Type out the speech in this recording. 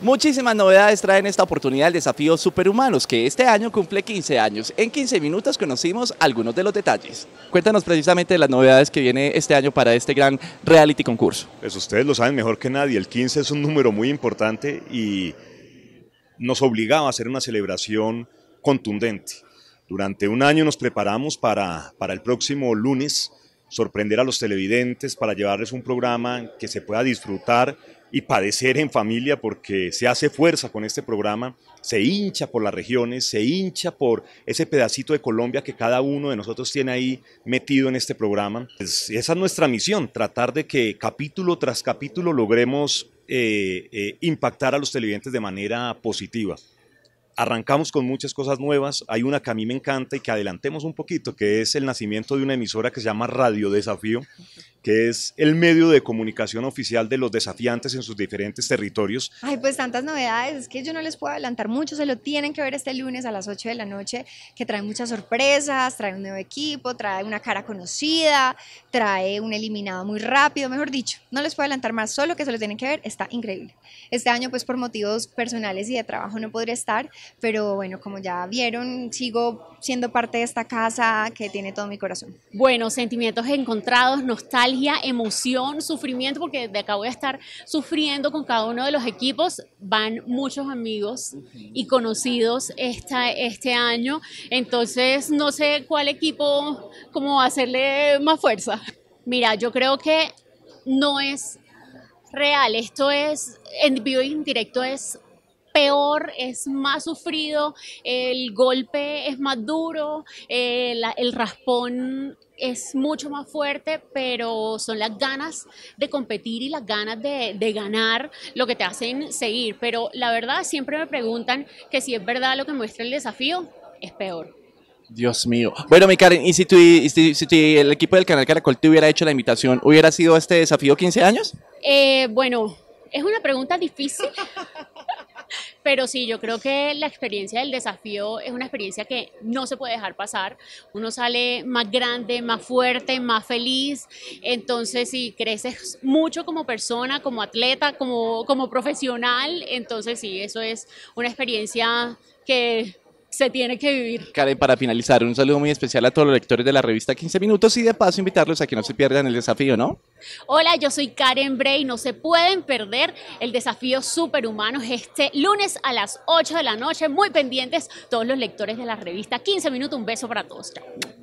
Muchísimas novedades traen esta oportunidad el desafío Superhumanos, que este año cumple 15 años. En 15 minutos conocimos algunos de los detalles. Cuéntanos precisamente las novedades que viene este año para este gran reality concurso. Pues ustedes lo saben mejor que nadie, el 15 es un número muy importante y nos obligaba a hacer una celebración contundente. Durante un año nos preparamos para el próximo lunes sorprender a los televidentes, para llevarles un programa que se pueda disfrutar y padecer en familia porque se hace fuerza con este programa, se hincha por las regiones, se hincha por ese pedacito de Colombia que cada uno de nosotros tiene ahí metido en este programa. Pues, esa es nuestra misión, tratar de que capítulo tras capítulo logremos eh, eh, impactar a los televidentes de manera positiva arrancamos con muchas cosas nuevas. Hay una que a mí me encanta y que adelantemos un poquito, que es el nacimiento de una emisora que se llama Radio Desafío, que es el medio de comunicación oficial de los desafiantes en sus diferentes territorios. Ay, pues tantas novedades, es que yo no les puedo adelantar mucho, se lo tienen que ver este lunes a las 8 de la noche, que trae muchas sorpresas, trae un nuevo equipo, trae una cara conocida, trae un eliminado muy rápido, mejor dicho, no les puedo adelantar más, solo que se lo tienen que ver, está increíble. Este año pues por motivos personales y de trabajo no podré estar, pero bueno, como ya vieron, sigo siendo parte de esta casa que tiene todo mi corazón. Bueno, sentimientos encontrados, nostalgia emoción, sufrimiento, porque de acá voy a estar sufriendo con cada uno de los equipos. Van muchos amigos y conocidos esta, este año, entonces no sé cuál equipo como hacerle más fuerza. Mira, yo creo que no es real, esto es, en vivo indirecto es peor, es más sufrido, el golpe es más duro, eh, el raspón es mucho más fuerte, pero son las ganas de competir y las ganas de, ganar lo que te hacen seguir. Pero la verdad, siempre me preguntan que si es verdad lo que muestra el desafío, es peor. Dios mío. Bueno, mi Karen, ¿y si, el equipo del Canal Caracol te hubiera hecho la invitación, ¿hubiera sido este desafío 15 años? Eh, bueno, es una pregunta difícil pero sí, yo creo que la experiencia del desafío es una experiencia que no se puede dejar pasar. Uno sale más grande, más fuerte, más feliz. Entonces, sí, creces mucho como persona, como atleta, como, como profesional. Entonces, sí, eso es una experiencia que se tiene que vivir. Karen, para finalizar, un saludo muy especial a todos los lectores de la revista 15 Minutos y de paso invitarlos a que no se pierdan el desafío, ¿no? Hola, yo soy Karen Bray, no se pueden perder el desafío Superhumanos este lunes a las 8 de la noche, muy pendientes todos los lectores de la revista 15 Minutos, un beso para todos, chao.